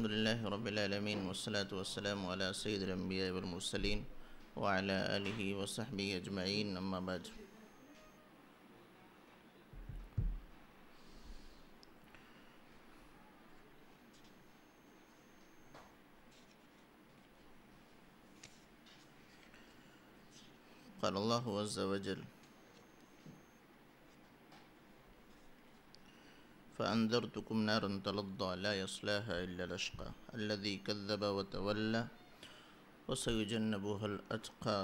الحمد لله رب العالمين والصلاة والسلام على سيد الأنبياء والمرسلين وعلى آله وصحبه أجمعين أما بعد قال الله عز وجل فأنذرتكم نارا تلظى لا يصلاها إلا الأشقى الذي كذب وتولى وسيجنبها الأتقى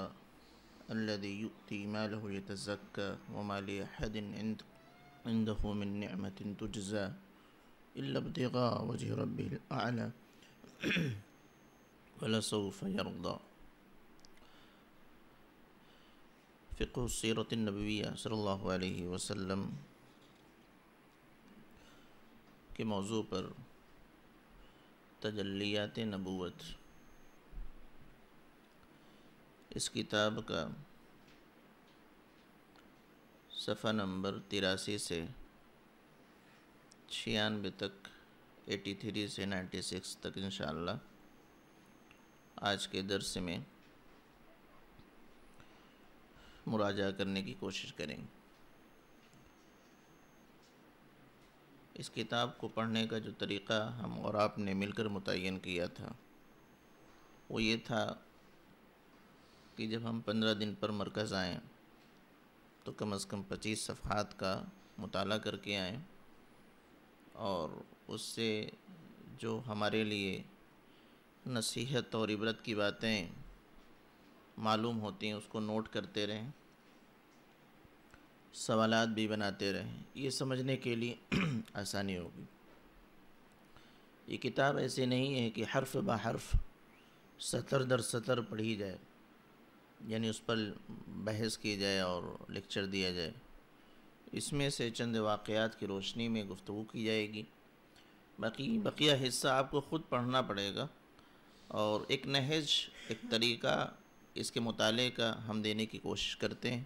الذي يؤتي ماله يتزكى وما لأحد عنده من نعمة تجزى إلا ابتغاء وجه ربه الأعلى ولسوف يرضى فقه السيرة النبوية صلى الله عليه وسلم के मौजू पर तजलियात नबूत इस किताब का सफ़ा नंबर तिरासी से छियानवे तक 83 से 96 तक इन आज के दरस में मुराजा करने की कोशिश करेंगे इस किताब को पढ़ने का जो तरीक़ा हम और आपने मिलकर मुतन किया था वो ये था कि जब हम पंद्रह दिन पर मरकज़ आएँ तो कम अज़ कम पच्चीस सफ़ात का मताल करके आएँ और उससे जो हमारे लिए नसीहत और इबरत की बातें मालूम होती हैं उसको नोट करते रहें सवाल भी बनाते रहें ये समझने के लिए आसानी होगी ये किताब ऐसे नहीं है कि हर्फ ब हर्फ सतर दर सतर पढ़ी जाए यानी उस पर बहस की जाए और लेक्चर दिया जाए इसमें से चंद वाक़ात की रोशनी में गुफ्तु की जाएगी बाकी बकिया हिस्सा आपको ख़ुद पढ़ना पड़ेगा और एक नहज एक तरीका इसके मुताले का हम देने की कोशिश करते हैं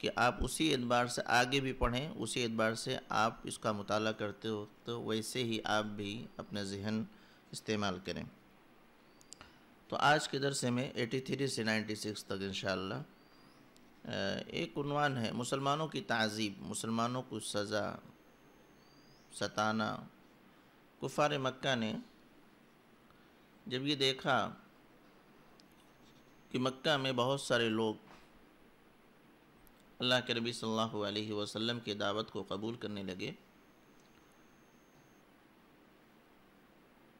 कि आप उसी एतबार से आगे भी पढ़ें उसी एतबार से आप इसका मुताल करते हो तो वैसे ही आप भी अपना जहन इस्तेमाल करें तो आज के दरसे में 83 से 96 तक इन एक उनवान है मुसलमानों की तहजीब मुसलमानों को सज़ा सताना कुफार मक्का ने जब ये देखा कि मक्का में बहुत सारे लोग अल्लाह के नबी सल्लल्लाहु अलैहि वसल्लम की दावत को कबूल करने लगे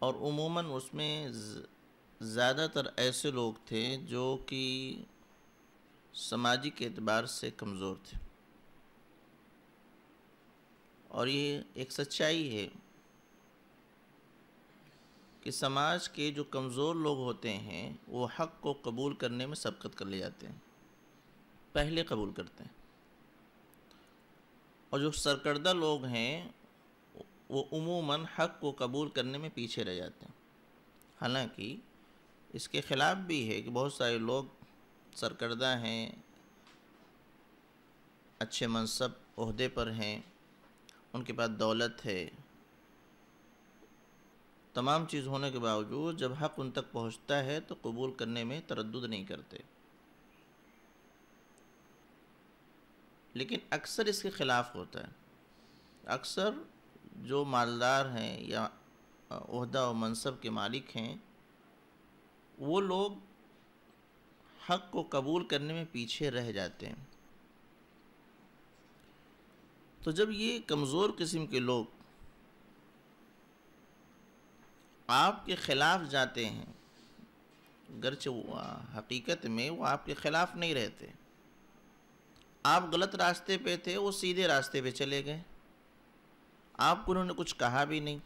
और उमूमन उसमें ज़्यादातर ऐसे लोग थे जो कि सामाजिक एतबार से कमज़ोर थे और ये एक सच्चाई है कि समाज के जो कमज़ोर लोग होते हैं वो हक़ को कबूल करने में सबकत कर ले जाते हैं पहले कबूल करते हैं और जो सरकर्दा लोग हैं वो उमूमन हक़ को कबूल करने में पीछे रह जाते हैं हालांकि इसके ख़िलाफ़ भी है कि बहुत सारे लोग सरकर्दा हैं अच्छे मनसब अहदे पर हैं उनके पास दौलत है तमाम चीज़ होने के बावजूद जब हक़ उन तक पहुंचता है तो कबूल करने में तरद नहीं करते लेकिन अक्सर इसके ख़िलाफ़ होता है अक्सर जो मालदार हैं या अहदा और मनसब के मालिक हैं वो लोग हक को कबूल करने में पीछे रह जाते हैं तो जब ये कमज़ोर किस्म के लोग आपके ख़िलाफ़ जाते हैं गरचे हकीकत में वो आपके ख़िलाफ़ नहीं रहते आप गलत रास्ते पे थे वो सीधे रास्ते पे चले गए आपको उन्होंने कुछ कहा भी नहीं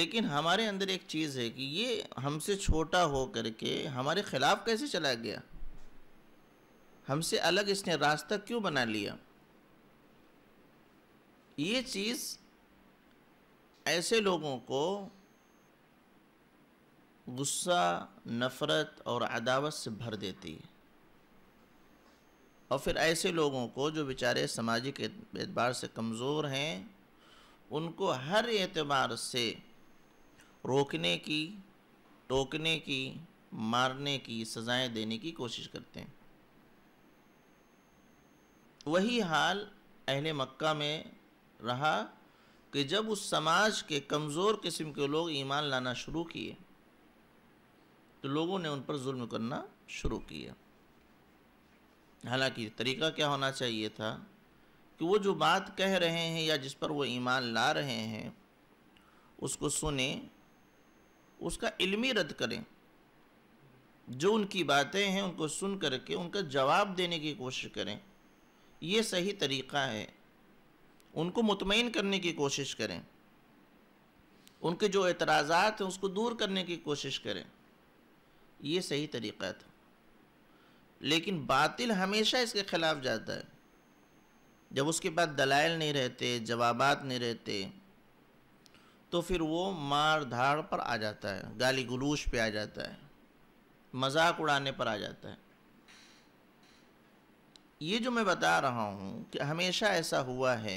लेकिन हमारे अंदर एक चीज़ है कि ये हमसे छोटा हो करके हमारे ख़िलाफ़ कैसे चला गया हमसे अलग इसने रास्ता क्यों बना लिया ये चीज़ ऐसे लोगों को गुस्सा नफ़रत और अदावत से भर देती है और फिर ऐसे लोगों को जो बेचारे सामाजिक एतबार से कमज़ोर हैं उनको हर एतबार से रोकने की टोकने की मारने की सज़ाएं देने की कोशिश करते हैं वही हाल अहल मक्का में रहा कि जब उस समाज के कमज़ोर किस्म के लोग ईमान लाना शुरू किए तो लोगों ने उन पर जुल्म करना शुरू किया हालांकि तरीका क्या होना चाहिए था कि वो जो बात कह रहे हैं या जिस पर वो ईमान ला रहे हैं उसको सुने उसका इल्मी रद्द करें जो उनकी बातें हैं उनको सुन करके उनका जवाब देने की कोशिश करें ये सही तरीक़ा है उनको मुतमिन करने की कोशिश करें उनके जो एतराज़ात हैं उसको दूर करने की कोशिश करें ये सही तरीक़ा था लेकिन बातिल हमेशा इसके ख़िलाफ़ जाता है जब उसके बाद दलाइल नहीं रहते जवाबात नहीं रहते तो फिर वो मार धाड़ पर आ जाता है गाली गलूश पे आ जाता है मजाक उड़ाने पर आ जाता है ये जो मैं बता रहा हूँ कि हमेशा ऐसा हुआ है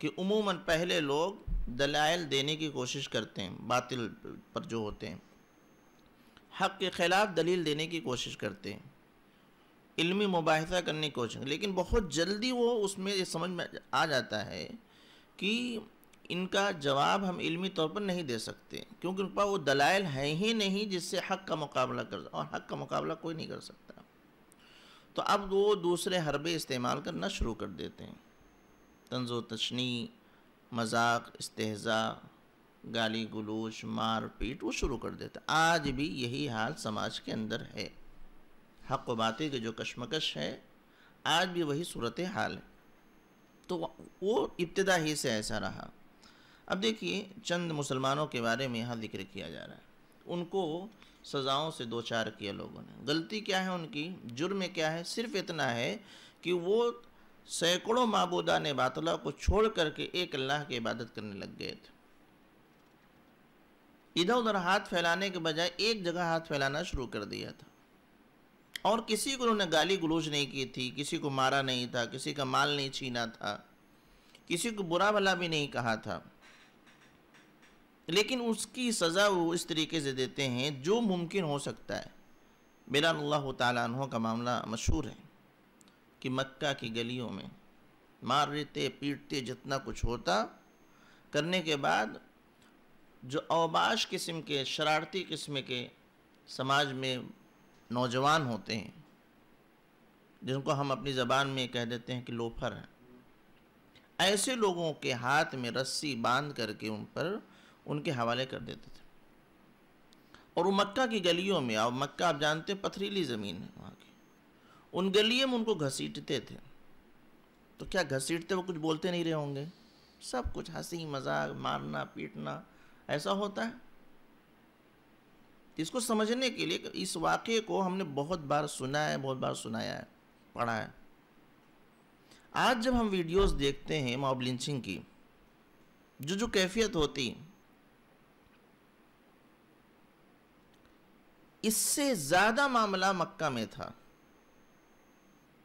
कि उमूमन पहले लोग दलाइल देने की कोशिश करते हैं बातिल पर जो होते हैं हक़ के ख़िलाफ़ दलील देने की कोशिश करते हैं इल्मी मुबासा करने की कोशिश लेकिन बहुत जल्दी वो उसमें ये समझ में आ जाता है कि इनका जवाब हम इल्मी तौर पर नहीं दे सकते क्योंकि उनके पास वो दलाइल हैं ही नहीं जिससे हक़ का मुकाबला कर और हक़ का मुकाबला कोई नहीं कर सकता तो अब वो दूसरे हरबे इस्तेमाल करना शुरू कर देते हैं तंज़ो तशनी मजाक इसतजा गाली गलोच मारपीट वो शुरू कर देता आज भी यही हाल समाज के अंदर है हक व बातें की जो कशमकश है आज भी वही सूरत हाल है तो वो इब्तदा ही से ऐसा रहा अब देखिए चंद मुसलमानों के बारे में यहाँ जिक्र किया जा रहा है उनको सज़ाओं से दो चार किया लोगों ने गलती क्या है उनकी जुर्म क्या है सिर्फ इतना है कि वो सैकड़ों मबूदा ने बातला को छोड़ करके एक अल्लाह की इबादत करने लग गए थे इधर उधर हाथ फैलाने के बजाय एक जगह हाथ फैलाना शुरू कर दिया था और किसी को उन्होंने गाली गलूज नहीं की थी किसी को मारा नहीं था किसी का माल नहीं छीना था किसी को बुरा भला भी नहीं कहा था लेकिन उसकी सज़ा वो इस तरीके से देते हैं जो मुमकिन हो सकता है बिला अल्लाह तहों का मामला मशहूर है कि मक्का की गलियों में मारते पीटते जितना कुछ होता करने के बाद जो अवबाश किस्म के शरारती किस्म के समाज में नौजवान होते हैं जिनको हम अपनी ज़बान में कह देते हैं कि लोफर हैं ऐसे लोगों के हाथ में रस्सी बांध करके उन पर उनके हवाले कर देते थे और वो मक्का की गलियों में और मक्का आप जानते हैं पथरीली ज़मीन है वहाँ की उन गलियों में उनको घसीटते थे तो क्या घसीटते वो कुछ बोलते नहीं रहे होंगे सब कुछ हंसी मजाक मारना पीटना ऐसा होता है इसको समझने के लिए इस वाक्य को हमने बहुत बार सुना है बहुत बार सुनाया है पढ़ा है आज जब हम वीडियोस देखते हैं मॉब लिंचिंग की जो जो कैफियत होती इससे ज़्यादा मामला मक्का में था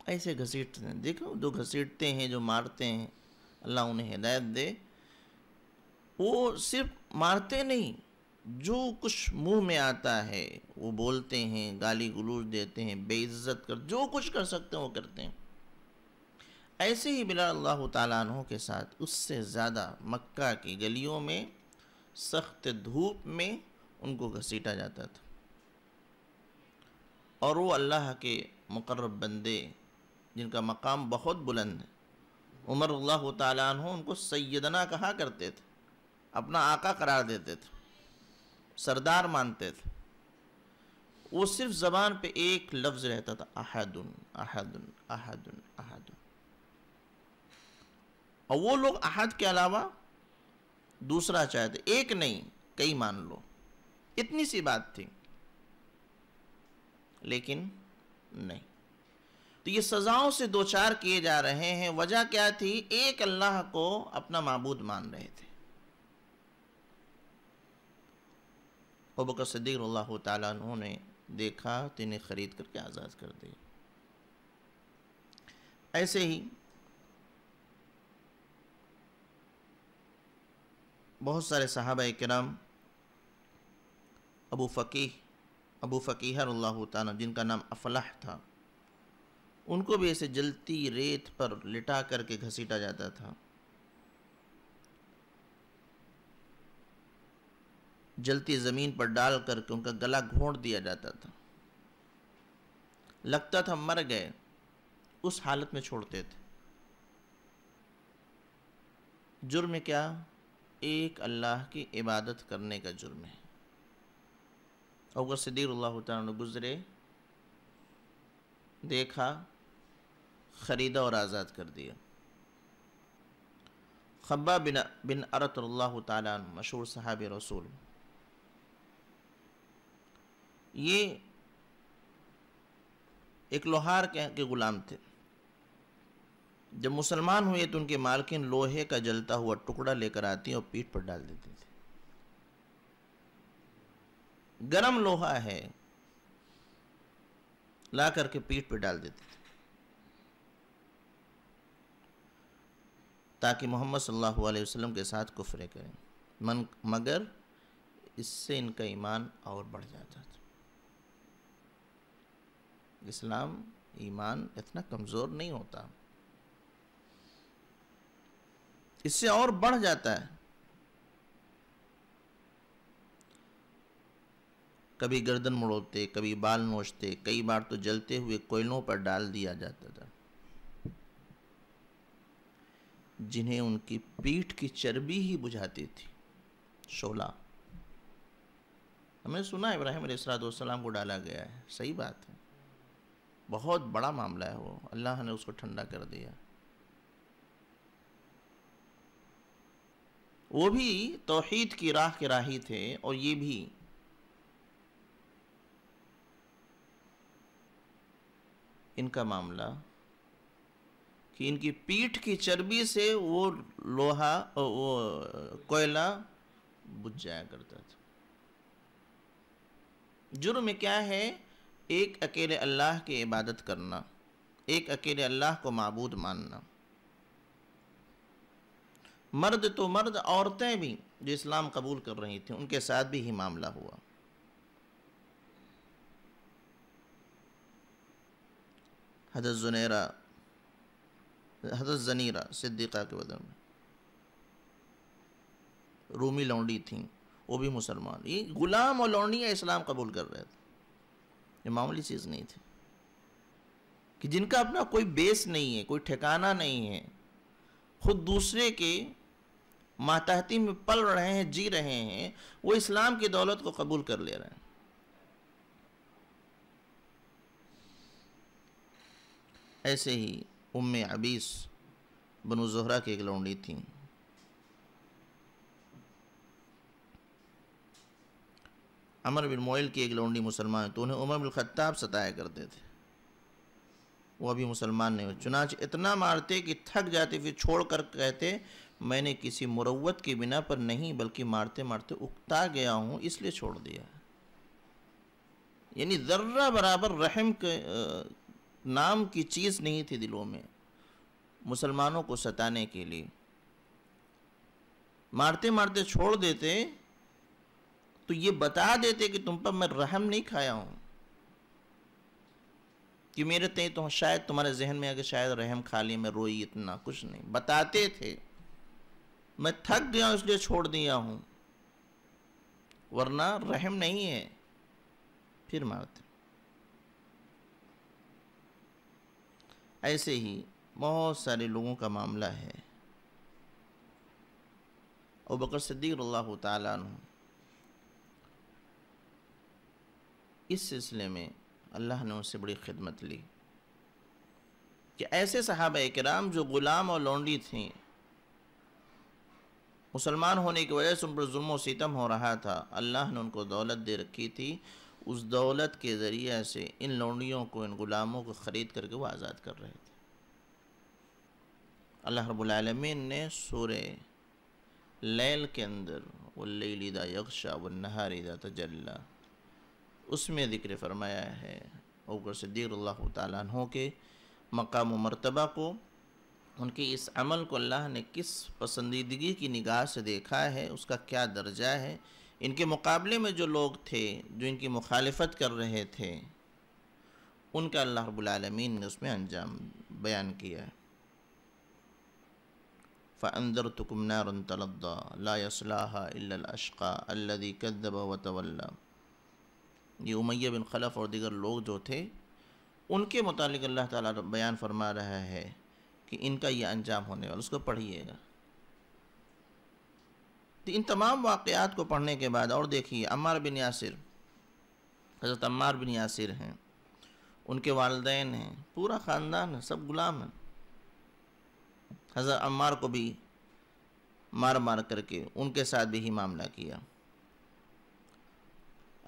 ऐसे घसीटते हैं देखो जो घसीटते हैं जो मारते हैं अल्लाह उन्हें हिदायत दे वो सिर्फ मारते नहीं जो कुछ मुंह में आता है वो बोलते हैं गाली गलूज देते हैं बेइज्जत कर जो कुछ कर सकते हैं वो करते हैं ऐसे ही बिला अल्लाह तु के साथ उससे ज़्यादा मक्का की गलियों में सख्त धूप में उनको घसीटा जाता था और वो अल्लाह के मकर्रब बंदे जिनका मकाम बहुत बुलंद है उमर अल्लाह तु उनको सैदना कहा करते थे अपना आका करार देते थे सरदार मानते थे वो सिर्फ ज़बान पे एक लफ्ज़ रहता था अहदुन अहदुन अहदुन अहदुन और वो लोग अहद के अलावा दूसरा चाहते एक नहीं कई मान लो इतनी सी बात थी लेकिन नहीं तो ये सज़ाओं से दो चार किए जा रहे हैं वजह क्या थी एक अल्लाह को अपना मबूद मान रहे थे अबकर सदी अल्लाह तु ने देखा तो इन्हें ख़रीद करके आज़ाद कर दिया ऐसे ही बहुत सारे साहब कराम अबू फ़कीह अबू फ़कीहर अल्लाह तुम जिनका नाम अफलाह था उनको भी ऐसे जलती रेत पर लिटा करके घसीटा जाता था जलती ज़मीन पर डाल करके उनका गला घोंट दिया जाता था लगता था मर गए उस हालत में छोड़ते थे जुर्म क्या एक अल्लाह की इबादत करने का जुर्म है अगर सदीर गुज़रे देखा ख़रीदा और आज़ाद कर दिया खब्बा बिन बिन अरत अल्लाह साहब रसूल ये एक लोहार के, के ग़ुलाम थे जब मुसलमान हुए तो उनके मालकिन लोहे का जलता हुआ टुकड़ा लेकर आती और पीठ पर डाल देते थे गरम लोहा है ला करके पीठ पर डाल देते थे ताकि मोहम्मद सल्लल्लाहु अलैहि वसल्लम के साथ कुफरे करें मन मगर इससे इनका ईमान और बढ़ जाता था इस्लाम ईमान इतना कमज़ोर नहीं होता इससे और बढ़ जाता है कभी गर्दन मुड़ोते कभी बाल नोचते कई बार तो जलते हुए कोयलों पर डाल दिया जाता था जिन्हें उनकी पीठ की चर्बी ही बुझाती थी शोला हमने सुना इब्राहिम सलाम को डाला गया है सही बात है बहुत बड़ा मामला है वो अल्लाह ने उसको ठंडा कर दिया वो भी तोहीद की राह के राही थे और ये भी इनका मामला कि इनकी पीठ की चर्बी से वो लोहा वो कोयला बुझ जाया करता था जुर्म क्या है एक अकेले अल्लाह की इबादत करना एक अकेले अल्लाह को मबूद मानना मर्द तो मर्द औरतें भी जो इस्लाम कबूल कर रही थी उनके साथ भी ही मामला हुआ हजरत जुनेरा हजरत जनीरा सिद्दीक़ा के बदल में रूमी लौंडी थी वो भी मुसलमान ये गुलाम और लौंडियाँ इस्लाम कबूल कर रहे थे ये मामूली चीज़ नहीं थी कि जिनका अपना कोई बेस नहीं है कोई ठिकाना नहीं है खुद दूसरे के मातहती में पल रहे हैं जी रहे हैं वो इस्लाम की दौलत को कबूल कर ले रहे हैं ऐसे ही उम्मे अबीस बनु जहरा की एक लौंडी थी अमर बिन मोइल की एक लौंडी मुसलमान तो उन्हें उमर बिन खत्ताब सताया करते थे वो अभी मुसलमान नहीं हुए चुनाच इतना मारते कि थक जाते फिर छोड़ कर कहते मैंने किसी मुरवत की बिना पर नहीं बल्कि मारते मारते उकता गया हूँ इसलिए छोड़ दिया यानी ज़र्रा बराबर रहम के नाम की चीज़ नहीं थी दिलों में मुसलमानों को सताने के लिए मारते मारते छोड़ देते तो ये बता देते कि तुम पर मैं रहम नहीं खाया हूँ कि मेरे ते तो शायद तुम्हारे जहन में अगर शायद रहम खा लिया मैं रोई इतना कुछ नहीं बताते थे मैं थक गया इसलिए छोड़ दिया हूं वरना रहम नहीं है फिर मारते ऐसे ही बहुत सारे लोगों का मामला है और बकर सिद्दीक अल्लाह तु इस सिलसिले में अल्लाह ने उनसे बड़ी खिदमत ली कि ऐसे साहब कराम जो ग़ुलाम और लौंडी थी मुसलमान होने की वजह से उन पर जुल्म सितम हो रहा था अल्लाह ने उनको दौलत दे रखी थी उस दौलत के ज़रिए से इन लौंडियों को इन ग़ुलामों को ख़रीद करके वो आज़ाद कर रहे थे अल्लाह रबालमीन ने सूर लैल के अंदर वल्लिदा यक्षा व नहारिदा तजल्ला उसमें ज़िक्र फरमाया है अबकर सदीक़ल्ला तहों के मकाम मरतबा को उनके इस अमल को अल्लाह ने किस पसंदीदगी की निगाह से देखा है उसका क्या दर्जा है इनके मुकाबले में जो लोग थे जो इनकी मुखालफत कर रहे थे उनका अल्लाह रबालमीन ने उसमें अंजाम बयान किया है फ़ंदर तुकमनार तलद्दा लासलाहा अशक़ा अल्लदी कदब वतवल्ला ये उमैया बिन खलफ और दिगर लोग जो थे उनके मुतालिक अल्लाह ताला बयान फरमा रहा है कि इनका ये अंजाम होने वाला उसको पढ़िएगा तो इन तमाम वाक़ात को पढ़ने के बाद और देखिए अम्मार बिन यासिर हज़रत अम्मार बिन यासिर हैं उनके वालदेन हैं पूरा ख़ानदान है सब गुलाम हैं हज़रत अम्मार को भी मार मार करके उनके साथ भी ही मामला किया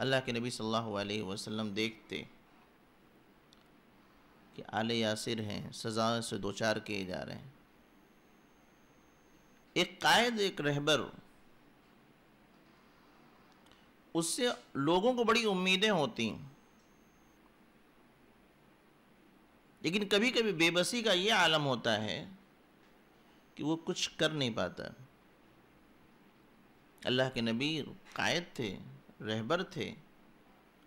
अल्लाह के नबी सल्लल्लाहु अलैहि वसल्लम देखते कि आले यासिर हैं सज़ा से दो चार किए जा रहे हैं एक कायद एक रहबर उससे लोगों को बड़ी उम्मीदें होती लेकिन कभी कभी बेबसी का ये आलम होता है कि वो कुछ कर नहीं पाता अल्लाह के नबी कायद थे रहबर थे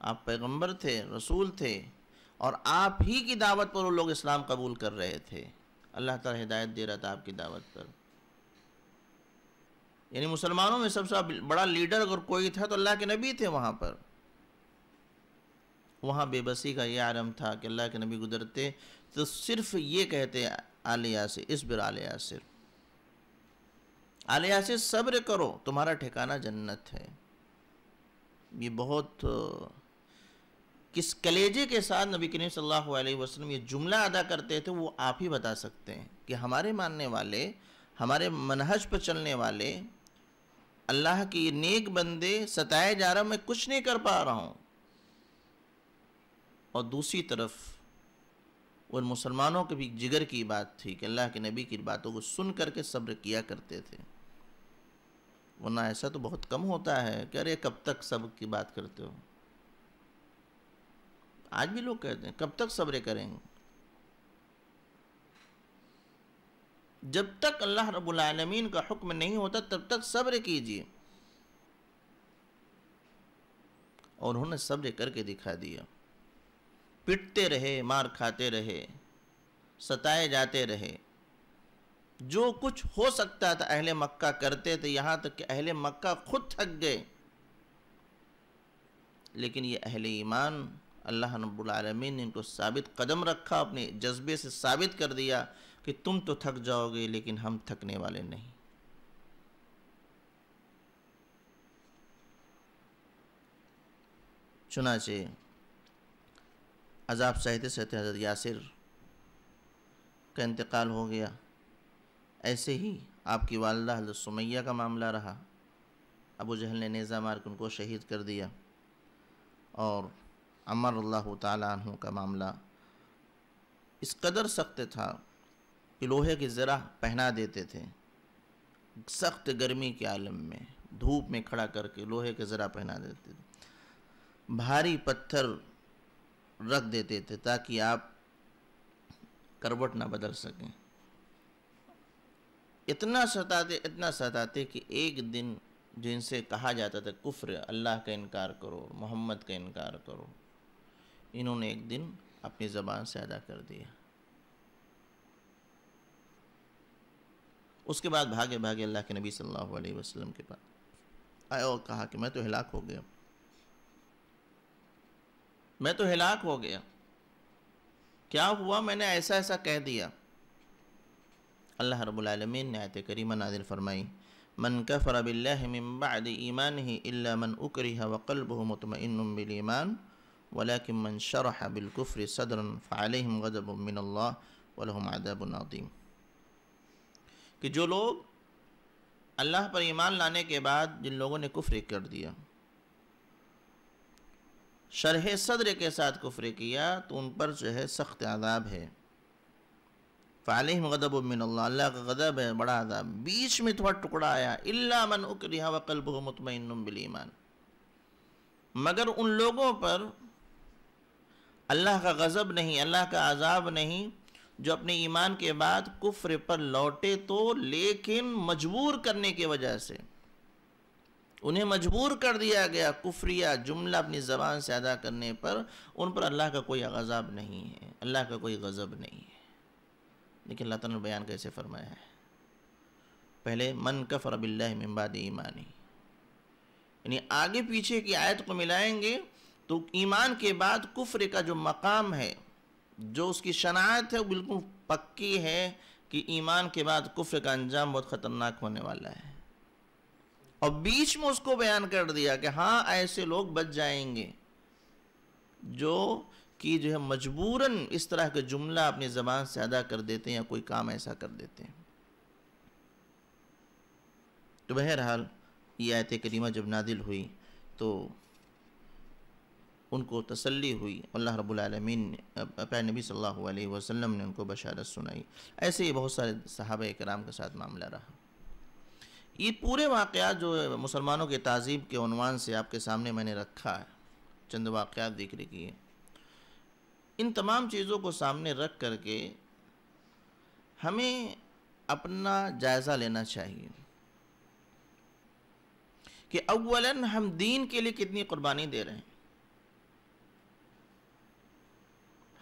आप पैगंबर थे रसूल थे और आप ही की दावत पर वो लोग इस्लाम कबूल कर रहे थे अल्लाह ताला हिदायत दे रहा था आपकी दावत पर यानी मुसलमानों में सबसे बड़ा लीडर अगर कोई था तो अल्लाह के नबी थे वहाँ पर वहाँ बेबसी का ये आरम था कि अल्लाह के नबी गुजरते तो सिर्फ ये कहते आल यासिर इस बिर आल यासिर आल यासिर सब्र करो तुम्हारा ठिकाना जन्नत है ये बहुत किस कलेजे के साथ नबी करीम सल्लल्लाहु अलैहि वसल्लम ये जुमला अदा करते थे वो आप ही बता सकते हैं कि हमारे मानने वाले हमारे मनहज पर चलने वाले अल्लाह के ये नेक बंदे सताए जा रहा मैं कुछ नहीं कर पा रहा हूँ और दूसरी तरफ उन मुसलमानों के भी जिगर की बात थी कि अल्लाह के नबी की बातों को सुन करके सब्र किया करते थे वरना ऐसा तो बहुत कम होता है कि अरे कब तक सब की बात करते हो आज भी लोग कहते हैं कब तक सब्र करेंगे जब तक अल्लाह रब्बुल आलमीन का हुक्म नहीं होता तब तक सब्र कीजिए और उन्होंने सब्र करके दिखा दिया पिटते रहे मार खाते रहे सताए जाते रहे जो कुछ हो सकता था अहले मक्का करते थे यहाँ तक कि अहले मक्का खुद थक गए लेकिन ये अहले ईमान अल्लाह नबालमीन ने इनको साबित कदम रखा अपने जज्बे से साबित कर दिया कि तुम तो थक जाओगे लेकिन हम थकने वाले नहीं चुनाचे अजाब सहते सहते हजरत यासिर का इंतकाल हो गया ऐसे ही आपकी वालदा हजरत सुमैया का मामला रहा अबू जहल ने नेज़ा मार के उनको शहीद कर दिया और अमर अल्लाह तु का मामला इस कदर सख्त था कि लोहे की ज़रा पहना देते थे सख्त गर्मी के आलम में धूप में खड़ा करके लोहे के ज़रा पहना देते थे भारी पत्थर रख देते थे ताकि आप करवट ना बदल सकें इतना सताते इतना सताते कि एक दिन जिनसे कहा जाता था कुफ्र अल्लाह का इनकार करो मोहम्मद का इनकार करो इन्होंने एक दिन अपनी ज़बान से अदा कर दिया उसके बाद भागे भागे अल्लाह के नबी सल्लल्लाहु अलैहि वसल्लम के पास आए और कहा कि मैं तो हिलाक हो गया मैं तो हिलाक हो गया क्या हुआ मैंने ऐसा ऐसा कह दिया अल्लाह रबालमीन ने आयत करीमा नाजिल फरमाई मन कफ़र बिल्लाबाद ईमान ही इल्ला मन उकरिह वक़लब मतमिन बिलईमान वलाकिन मन शरह बिलकुफ़र सदर फ़ालम गज़बिन वलहम कि जो लोग अल्लाह पर ईमान लाने के बाद जिन लोगों ने कुफ्र कर दिया शरह सदर के साथ कुफ्र किया तो उन पर जो है सख्त आदाब है फ़ालिम गदब मिन अल्लाह का गदब है बड़ा अदब बीच में थोड़ा टुकड़ा आया इल्ला मन उक्रिया वकल मुतमिन बिलीमान मगर उन लोगों पर अल्लाह का गज़ब नहीं अल्लाह का आज़ाब नहीं जो अपने ईमान के बाद कुफ्र पर लौटे तो लेकिन मजबूर करने की वजह से उन्हें मजबूर कर दिया गया कुफ्रिया जुमला अपनी ज़बान से अदा करने पर उन पर अल्लाह का कोई गज़ब नहीं है अल्लाह का कोई गज़ब नहीं है लेकिन अल्लाह तला बयान कैसे फरमाया है पहले मन कफर फ़रबिल्ला ईमानी यानी आगे पीछे की आयत को मिलाएंगे तो ईमान के बाद कुफ्र का जो मकाम है जो उसकी शनात है वो बिल्कुल पक्की है कि ईमान के बाद कुफ्र का अंजाम बहुत ख़तरनाक होने वाला है और बीच में उसको बयान कर दिया कि हाँ ऐसे लोग बच जाएंगे जो कि जो है मजबूरन इस तरह के जुमला अपनी ज़बान से अदा कर देते हैं या कोई काम ऐसा कर देते हैं तो बहरहाल ये आयत करीमा जब नादिल हुई तो उनको तसल्ली हुई अल्लाह रबालमीन ने नबी सल्लल्लाहु अलैहि वसल्लम ने उनको बशारत सुनाई ऐसे ही बहुत सारे सहाब कराम के साथ मामला रहा ये पूरे वाक़ात जो मुसलमानों के तहज़ीब के अनवान से आपके सामने मैंने रखा है चंद वाक़ात जिक्र किए इन तमाम चीज़ों को सामने रख करके हमें अपना जायज़ा लेना चाहिए कि अव्वलन हम दीन के लिए कितनी कुर्बानी दे रहे हैं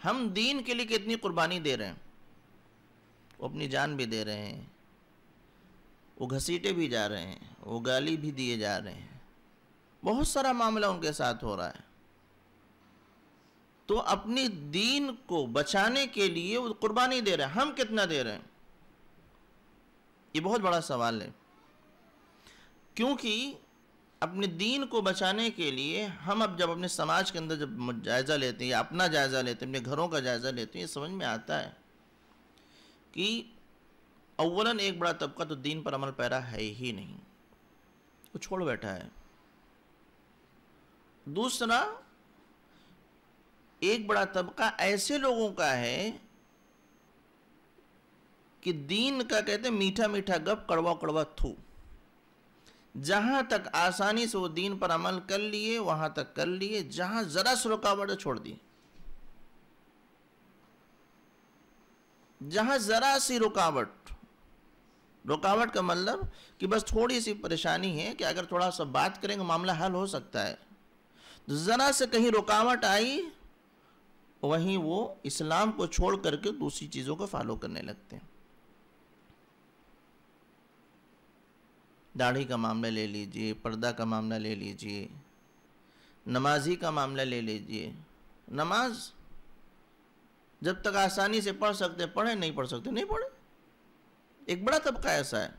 हम दीन के लिए कितनी कुर्बानी दे रहे हैं वो अपनी जान भी दे रहे हैं वो घसीटे भी जा रहे हैं वो गाली भी दिए जा रहे हैं बहुत सारा मामला उनके साथ हो रहा है तो अपने दीन को बचाने के लिए वो कुर्बानी दे रहे हैं हम कितना दे रहे हैं ये बहुत बड़ा सवाल है क्योंकि अपने दीन को बचाने के लिए हम अब जब अपने समाज के अंदर जब जायज़ा लेते हैं या अपना जायज़ा लेते हैं अपने घरों का जायज़ा लेते हैं ये समझ में आता है कि अवला एक बड़ा तबका तो दीन पर अमल पैरा है ही नहीं वो छोड़ बैठा है दूसरा एक बड़ा तबका ऐसे लोगों का है कि दीन का कहते मीठा मीठा गप कड़वा कड़वा थू जहां तक आसानी से वो दीन पर अमल कर लिए वहां तक कर लिए जहां ज़रा से रुकावट छोड़ दी जहां ज़रा सी रुकावट रुकावट का मतलब कि बस थोड़ी सी परेशानी है कि अगर थोड़ा सा बात करेंगे मामला हल हो सकता है तो ज़रा से कहीं रुकावट आई वहीं वो इस्लाम को छोड़ करके दूसरी चीज़ों को फॉलो करने लगते हैं दाढ़ी का मामला ले लीजिए पर्दा का मामला ले लीजिए नमाजी का मामला ले लीजिए नमाज जब तक आसानी से पढ़ सकते पढ़े नहीं पढ़ सकते नहीं पढ़े एक बड़ा तबका ऐसा है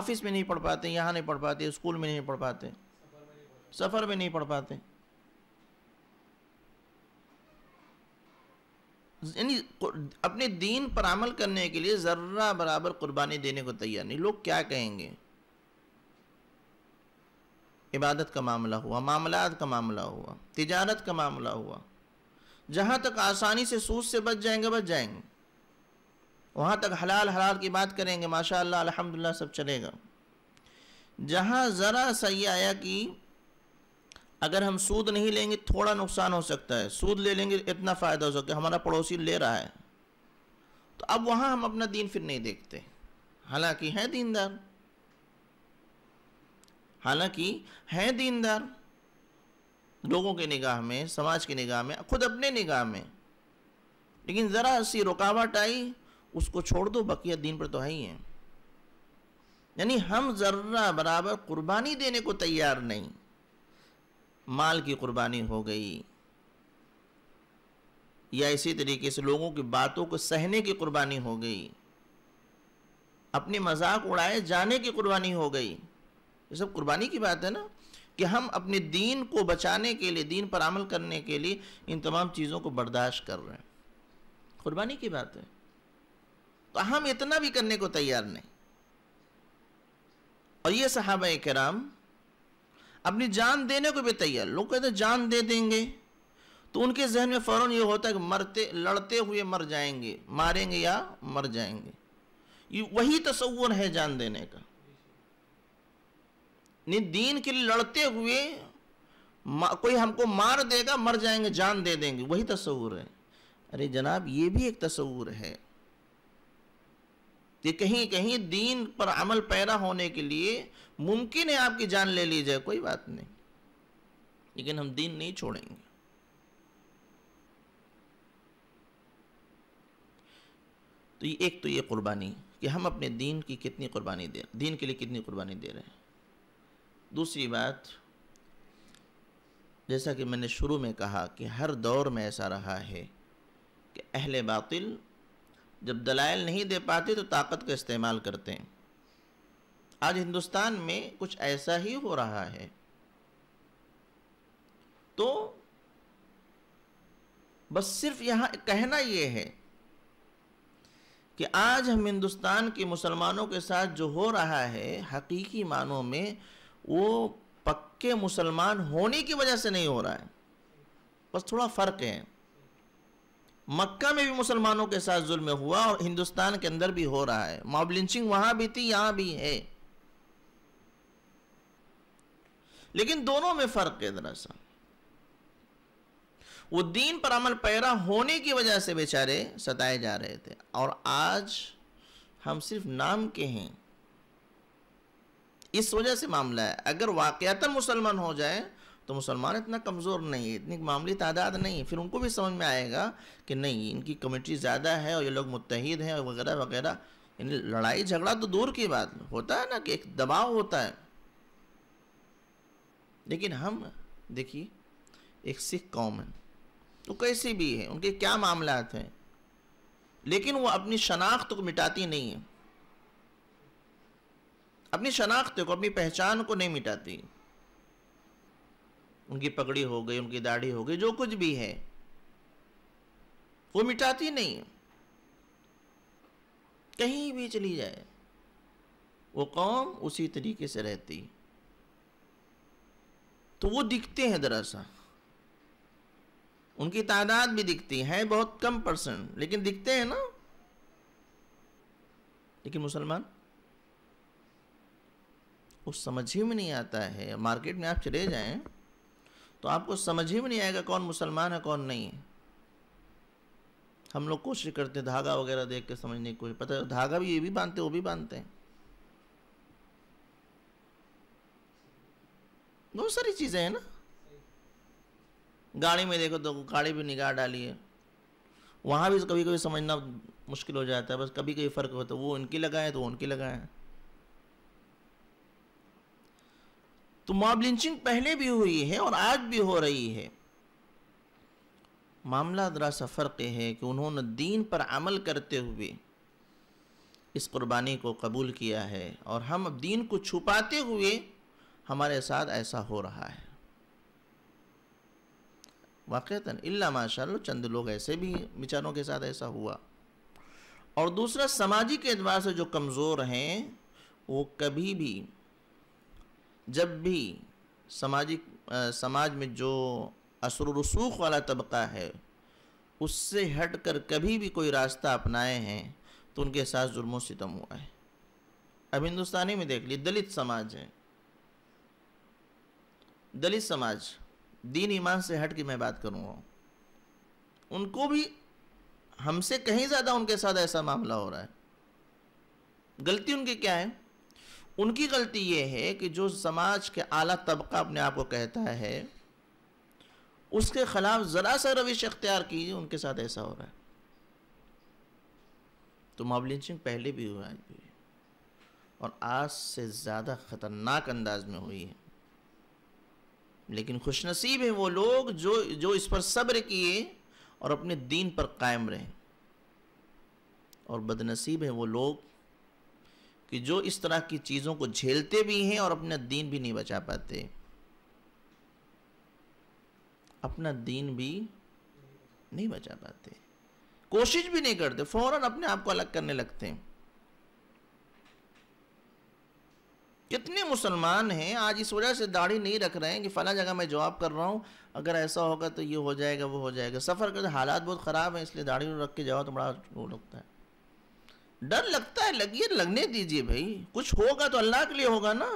ऑफिस में नहीं पढ़ पाते यहाँ नहीं पढ़ पाते स्कूल में नहीं पढ़ पाते सफ़र में नहीं पढ़ पाते यानी अपने दीन पर अमल करने के लिए ज़र्रा बराबर कुर्बानी देने को तैयार नहीं लोग क्या कहेंगे इबादत का मामला हुआ मामलात का मामला हुआ तिजारत का मामला हुआ जहाँ तक आसानी से सूद से बच जाएंगे बच जाएंगे वहाँ तक हलाल हलाल की बात करेंगे माशा अल्हम्दुलिल्लाह सब चलेगा जहाँ ज़रा आया कि अगर हम सूद नहीं लेंगे थोड़ा नुकसान हो सकता है सूद ले लेंगे इतना फ़ायदा हो सकता है हमारा पड़ोसी ले रहा है तो अब वहाँ हम अपना दीन फिर नहीं देखते हालांकि हैं दीनदार हालांकि हैं दीनदार लोगों के निगाह में समाज की निगाह में खुद अपने निगाह में लेकिन ज़रा सी रुकावट आई उसको छोड़ दो बकिया दीन पर तो है ही है यानी हम ज़र्रा बराबर कुर्बानी देने को तैयार नहीं माल की कुर्बानी हो गई या इसी तरीके से लोगों की बातों को सहने की कुर्बानी हो गई अपने मजाक उड़ाए जाने की कुर्बानी हो गई ये सब कुर्बानी की बात है ना कि हम अपने दीन को बचाने के लिए दीन पर अमल करने के लिए इन तमाम चीज़ों को बर्दाश्त कर रहे हैं कुर्बानी की बात है तो हम इतना भी करने को तैयार नहीं और ये सहाबा कराम अपनी जान देने को भी तैयार लोग कहते जान दे देंगे तो उनके जहन में फ़ौरन ये होता है कि मरते लड़ते हुए मर जाएंगे मारेंगे या मर जाएंगे ये वही तस्वर है जान देने का नहीं दीन के लिए लड़ते हुए कोई हमको मार देगा मर जाएंगे जान दे देंगे वही तस्वूर है अरे जनाब ये भी एक तस्वूर है कि कहीं कहीं दीन पर अमल पैदा होने के लिए मुमकिन है आपकी जान ले ली जाए कोई बात नहीं लेकिन हम दीन नहीं छोड़ेंगे तो ये एक तो ये कुर्बानी कि हम अपने दीन की कितनी कुर्बानी दे दीन के लिए कितनी कुर्बानी दे रहे हैं दूसरी बात जैसा कि मैंने शुरू में कहा कि हर दौर में ऐसा रहा है कि अहले बातिल जब दलाइल नहीं दे पाते तो ताकत का इस्तेमाल करते हैं आज हिंदुस्तान में कुछ ऐसा ही हो रहा है तो बस सिर्फ यहां कहना यह है कि आज हम हिंदुस्तान के मुसलमानों के साथ जो हो रहा है हकीकी मानों में वो पक्के मुसलमान होने की वजह से नहीं हो रहा है बस थोड़ा फ़र्क है मक्का में भी मुसलमानों के साथ जुल्म हुआ और हिंदुस्तान के अंदर भी हो रहा है मॉब लिंचिंग भी थी यहां भी है लेकिन दोनों में फ़र्क है दरअसल वो दीन पर अमल पैरा होने की वजह से बेचारे सताए जा रहे थे और आज हम सिर्फ नाम के हैं इस वजह से मामला है अगर वाकयातन मुसलमान हो जाए तो मुसलमान इतना कमज़ोर नहीं है इतनी मामूली तादाद नहीं है फिर उनको भी समझ में आएगा कि नहीं इनकी कम्यूनिटी ज़्यादा है और ये लोग मुतहद हैं वगैरह वगैरह लड़ाई झगड़ा तो दूर की बात होता है ना कि एक दबाव होता है लेकिन हम देखिए एक सिख कौम है तो कैसे भी है उनके क्या मामलात हैं लेकिन वो अपनी शनाख्त को मिटाती नहीं है अपनी शनाख्त को अपनी पहचान को नहीं मिटाती उनकी पगड़ी हो गई उनकी दाढ़ी हो गई जो कुछ भी है वो मिटाती नहीं है कहीं भी चली जाए वो कौम उसी तरीके से रहती है तो वो दिखते हैं दरअसल उनकी तादाद भी दिखती है बहुत कम परसेंट लेकिन दिखते हैं ना लेकिन मुसलमान उस समझ ही में नहीं आता है मार्केट में आप चले जाएं तो आपको समझ ही में नहीं आएगा कौन मुसलमान है कौन नहीं है हम लोग कोशिश करते हैं धागा वगैरह देख के समझने की कोशिश पता है धागा भी ये भी बांधते वो भी बांधते हैं बहुत सारी चीज़ें हैं ना गाड़ी में देखो तो गाड़ी भी निगाह डाली है वहाँ भी कभी कभी समझना मुश्किल हो जाता है बस कभी कभी फ़र्क होता तो है वो उनकी लगाए तो उनकी लगाए तो मॉब लिंचिंग पहले भी हुई है और आज भी हो रही है मामला दरासा फ़र्क है कि उन्होंने दीन पर अमल करते हुए इस कुर्बानी को कबूल किया है और हम दीन को छुपाते हुए हमारे साथ ऐसा हो रहा है वाक़ता इल्ला माशा चंद लोग ऐसे भी बेचारों के साथ ऐसा हुआ और दूसरा सामाजिक एतबार से जो कमज़ोर हैं वो कभी भी जब भी सामाजिक समाज में जो असर रसूख वाला तबका है उससे हट कर कभी भी कोई रास्ता अपनाए हैं तो उनके साथ जुर्मो सितम हुआ है अब हिंदुस्तानी में देख लीजिए दलित समाज है दलित समाज दीन ईमान से हट के मैं बात करूँगा उनको भी हमसे कहीं ज़्यादा उनके साथ ऐसा मामला हो रहा है गलती उनकी क्या है उनकी गलती ये है कि जो समाज के आला तबका अपने आप को कहता है उसके ख़िलाफ़ ज़रा सा रविश अख्तियार कीजिए उनके साथ ऐसा हो रहा है तो मॉब लिंचिंग पहले भी हुआ है और आज से ज़्यादा ख़तरनाक अंदाज में हुई है लेकिन खुशनसीब है वो लोग जो जो इस पर सब्र किए और अपने दीन पर कायम रहे और बदनसीब है वो लोग कि जो इस तरह की चीज़ों को झेलते भी हैं और अपना दीन भी नहीं बचा पाते अपना दीन भी नहीं बचा पाते कोशिश भी नहीं करते फ़ौरन अपने आप को अलग करने लगते हैं कितने मुसलमान हैं आज इस वजह से दाढ़ी नहीं रख रहे हैं कि फ़ला जगह मैं जॉब कर रहा हूँ अगर ऐसा होगा तो ये हो जाएगा वो हो जाएगा सफ़र का हालात बहुत ख़राब हैं इसलिए दाढ़ी रख के जाओ तो बड़ा वो लगता है डर लगता है लगिए लगने दीजिए भाई कुछ होगा तो अल्लाह के लिए होगा ना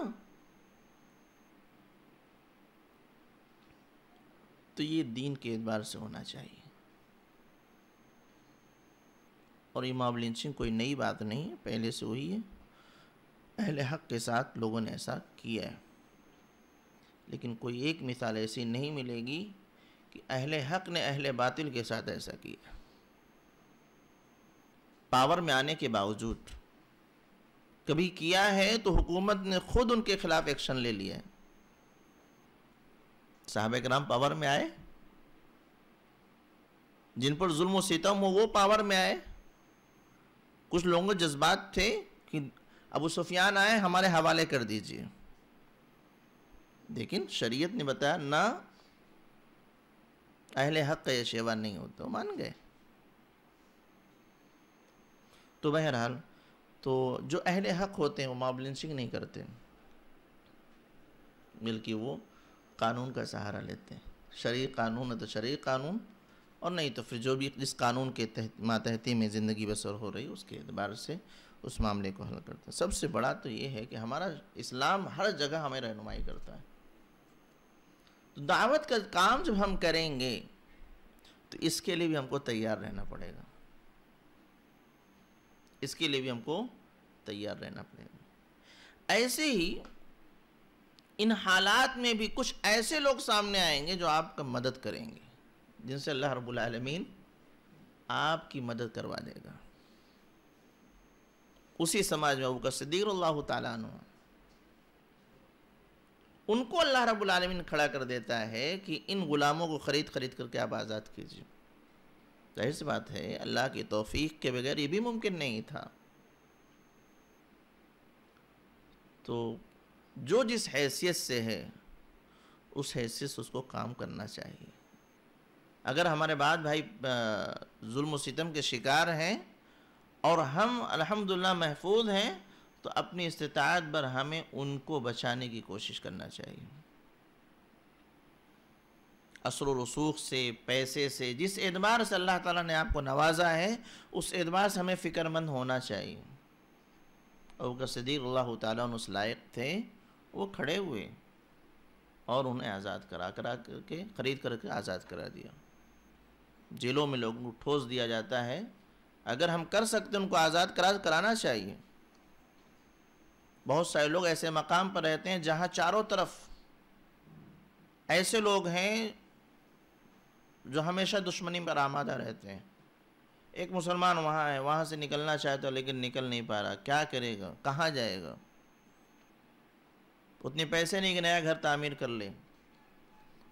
तो ये दीन के एतबार से होना चाहिए और इमाम लिंचिंग कोई नई बात नहीं है पहले से वही है अहल हक के साथ लोगों ने ऐसा किया है लेकिन कोई एक मिसाल ऐसी नहीं मिलेगी कि अहल हक ने अहल बातिल के साथ ऐसा किया पावर में आने के बावजूद कभी किया है तो हुकूमत ने खुद उनके खिलाफ एक्शन ले लिया है साहब कराम पावर में आए जिन पर जुल्म सितम हो वो पावर में आए कुछ लोगों के जज्बात थे कि अबू सुफियान आए हमारे हवाले कर दीजिए लेकिन शरीयत ने बताया ना अहले हक का यह शेवा नहीं होता तो मान गए तो बहरहाल तो जो अहले हक होते हैं वो मॉब नहीं करते बल्कि वो कानून का सहारा लेते हैं शरी कानून है तो शरी कानून और नहीं तो फिर जो भी इस कानून के तहत मातहती में ज़िंदगी बसर हो रही उसके अतबार से उस मामले को हल करता है सबसे बड़ा तो ये है कि हमारा इस्लाम हर जगह हमें रहनुमाई करता है तो दावत का काम जब हम करेंगे तो इसके लिए भी हमको तैयार रहना पड़ेगा इसके लिए भी हमको तैयार रहना पड़ेगा ऐसे ही इन हालात में भी कुछ ऐसे लोग सामने आएंगे जो आपका मदद करेंगे जिनसे अल्लाह रब्बुल आलमीन आपकी मदद करवा देगा उसी समाज में अबूकर सिद्दीक अल्लाह तु उनको अल्लाह रब्बुल रबालमीन खड़ा कर देता है कि इन ग़ुलामों को ख़रीद ख़रीद करके आप आज़ाद कीजिए जाहिर सी बात है अल्लाह की तोफ़ी के बगैर ये भी मुमकिन नहीं था तो जो जिस हैसियत से है उस हैसियत से उसको काम करना चाहिए अगर हमारे बाद भाई जुल्म सितम के शिकार हैं और हम अल्हम्दुलिल्लाह महफूज हैं तो अपनी इस्तात पर हमें उनको बचाने की कोशिश करना चाहिए असर रसूख से पैसे से जिस एतबार से अल्लाह ताला ने आपको नवाजा है उस एतबार से हमें फ़िक्रमंद होना चाहिए और सदीक अल्लाह तुस लायक थे वो खड़े हुए और उन्हें आज़ाद करा करा करके ख़रीद करके आज़ाद करा दिया जेलों में लोगों को ठोस दिया जाता है अगर हम कर सकते उनको आज़ाद करा कराना चाहिए बहुत सारे लोग ऐसे मकाम पर रहते हैं जहाँ चारों तरफ ऐसे लोग हैं जो हमेशा दुश्मनी पर आमादा रहते हैं एक मुसलमान वहाँ है वहाँ से निकलना चाहता लेकिन निकल नहीं पा रहा क्या करेगा कहाँ जाएगा उतने पैसे नहीं कि नया घर तामीर कर ले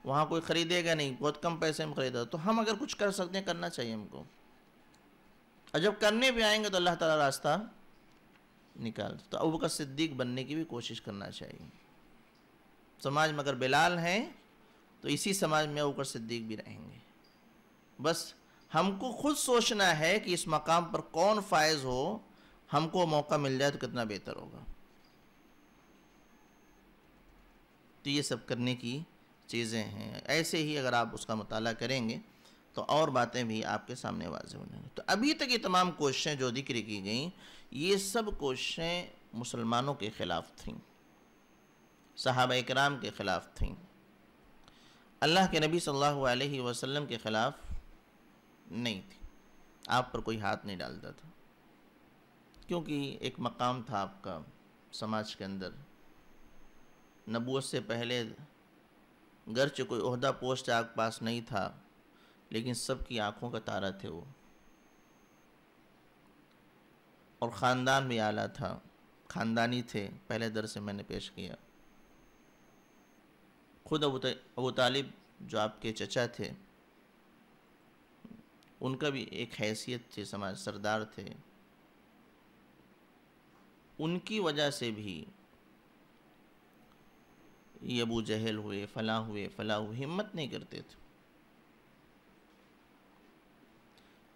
वहाँ कोई ख़रीदेगा नहीं बहुत कम पैसे में ख़रीदा तो हम अगर कुछ कर सकते हैं करना चाहिए हमको और जब करने भी आएंगे तो अल्लाह ताला रास्ता निकाल तो अब का सिद्दीक बनने की भी कोशिश करना चाहिए समाज में अगर बिलाल हैं तो इसी समाज में अबकर सिद्दीक भी रहेंगे बस हमको खुद सोचना है कि इस मकाम पर कौन फायज हो हमको मौका मिल जाए तो कितना बेहतर होगा तो ये सब करने की चीज़ें हैं ऐसे ही अगर आप उसका मताल करेंगे तो और बातें भी आपके सामने वाजे होने तो अभी तक ये तमाम कोशिशें जो जिक्र की गई ये सब कोशिशें मुसलमानों के ख़िलाफ़ थीं साहब कराम के ख़िलाफ़ थीं अल्लाह के नबी सल्लल्लाहु अलैहि वसल्लम के ख़िलाफ़ नहीं थी आप पर कोई हाथ नहीं डालता था क्योंकि एक मकाम था आपका समाज के अंदर नबूत से पहले गरचे कोई अहदा पोस्ट आपके पास नहीं था लेकिन सबकी आंखों का तारा थे वो और ख़ानदान भी आला था ख़ानदानी थे पहले दर से मैंने पेश किया खुद अबू अबू तालिब जो आपके चचा थे उनका भी एक हैसियत थी समाज सरदार थे उनकी वजह से भी ये अबू जहल हुए फला हुए फला हुए हिम्मत नहीं करते थे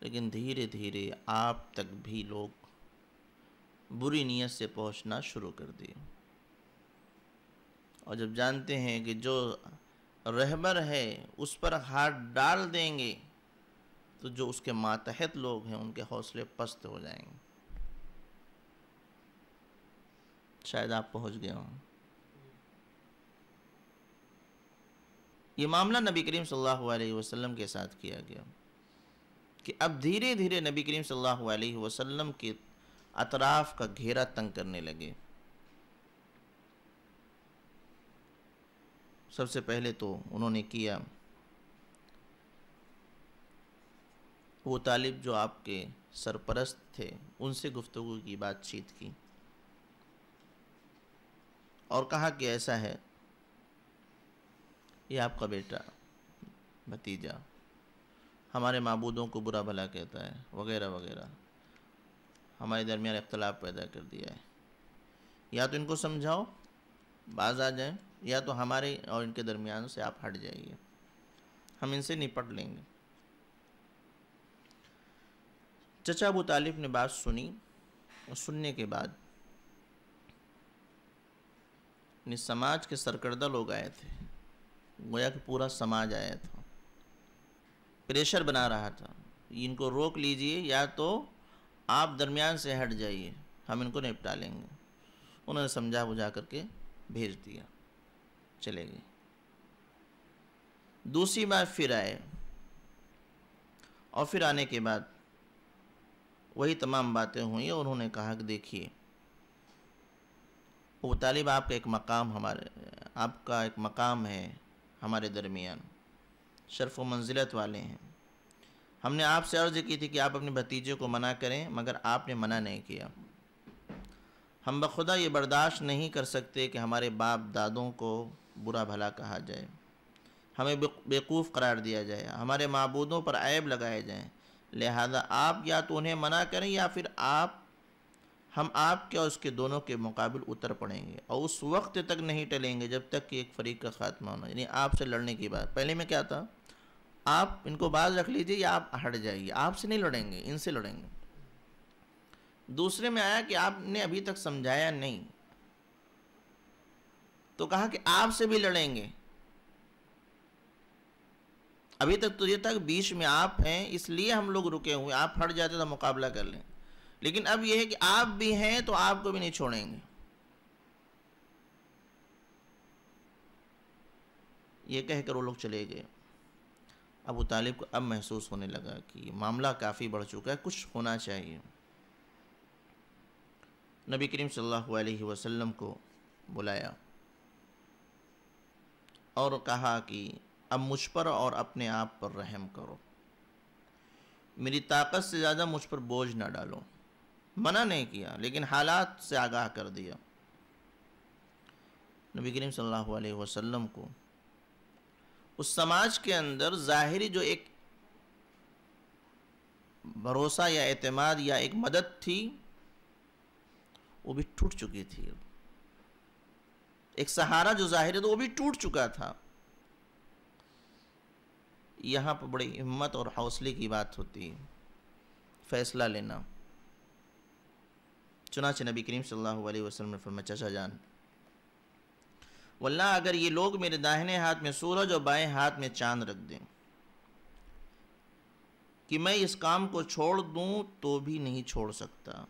लेकिन धीरे धीरे आप तक भी लोग बुरी नीयत से पहुंचना शुरू कर दिए और जब जानते हैं कि जो रहबर है उस पर हाथ डाल देंगे तो जो उसके मातहत लोग हैं उनके हौसले पस्त हो जाएंगे शायद आप पहुंच गए हों ये मामला नबी करीम सल्लल्लाहु अलैहि वसल्लम के साथ किया गया कि अब धीरे धीरे नबी करीम सल्लल्लाहु अलैहि वसल्लम के अतराफ़ का घेरा तंग करने लगे सबसे पहले तो उन्होंने किया वो तालिब जो आपके सरपरस्त थे उनसे गुफ्तगु की बातचीत की और कहा कि ऐसा है ये आपका बेटा भतीजा हमारे मबूदों को बुरा भला कहता है वगैरह वगैरह हमारे दरमियान इख्तलाफ पैदा कर दिया है या तो इनको समझाओ बाज आ जाए या तो हमारे और इनके दरमियान से आप हट जाइए हम इनसे निपट लेंगे चचा अबू तालिब ने बात सुनी और सुनने के बाद समाज के सरकर्दा लोग आए थे गोया कि पूरा समाज आया था प्रेशर बना रहा था इनको रोक लीजिए या तो आप दरमियान से हट जाइए हम इनको निपटा लेंगे उन्होंने समझा बुझा करके भेज दिया चले गए दूसरी बार फिर आए और फिर आने के बाद वही तमाम बातें हुई और उन्होंने कहा कि देखिए वो तालिब आपका एक मकाम हमारे आपका एक मकाम है हमारे दरमियान शर्फ व मंजिलत वाले हैं हमने आपसे अर्ज़ की थी कि आप अपने भतीजे को मना करें मगर आपने मना नहीं किया हम बखुदा ये बर्दाश्त नहीं कर सकते कि हमारे बाप दादों को बुरा भला कहा जाए हमें बेवकूफ़ करार दिया जाए हमारे मबूदों पर ऐब लगाए जाएँ लिहाजा आप या तो उन्हें मना करें या फिर आप हम आपके और उसके दोनों के मुकाबले उतर पड़ेंगे और उस वक्त तक नहीं टलेंगे जब तक कि एक फ़रीक का ख़ात्मा होना यानी आपसे लड़ने की बात पहले में क्या था आप इनको बाज रख लीजिए या आप हट जाइए आपसे नहीं लड़ेंगे इनसे लड़ेंगे दूसरे में आया कि आपने अभी तक समझाया नहीं तो कहा कि आपसे भी लड़ेंगे अभी तक तुझे तक बीच में आप हैं इसलिए हम लोग रुके हुए आप हट जाते तो मुकाबला कर लें लेकिन अब यह है कि आप भी हैं तो आपको भी नहीं छोड़ेंगे ये कहकर वो लोग चले गए अबू तालिब को अब महसूस होने लगा कि मामला काफ़ी बढ़ चुका है कुछ होना चाहिए नबी करीम सल्लल्लाहु अलैहि वसल्लम को बुलाया और कहा कि अब मुझ पर और अपने आप पर रहम करो मेरी ताकत से ज़्यादा मुझ पर बोझ ना डालो मना नहीं किया लेकिन हालात से आगाह कर दिया नबी करीम सल्लल्लाहु अलैहि वसल्लम को उस समाज के अंदर ज़ाहरी जो एक भरोसा या अतमाद या एक मदद थी वो भी टूट चुकी थी एक सहारा जो ज़ाहिर है तो वो भी टूट चुका था यहाँ पर बड़ी हिम्मत और हौसले की बात होती है फैसला लेना चुनाच नबी करीम सल्लल्लाहु अलैहि वसल्लम ने फरमाया चाचा जान वल्ला अगर ये लोग मेरे दाहिने हाथ में सूरज और बाएं हाथ में चांद रख दें कि मैं इस काम को छोड़ दूं तो भी नहीं छोड़ सकता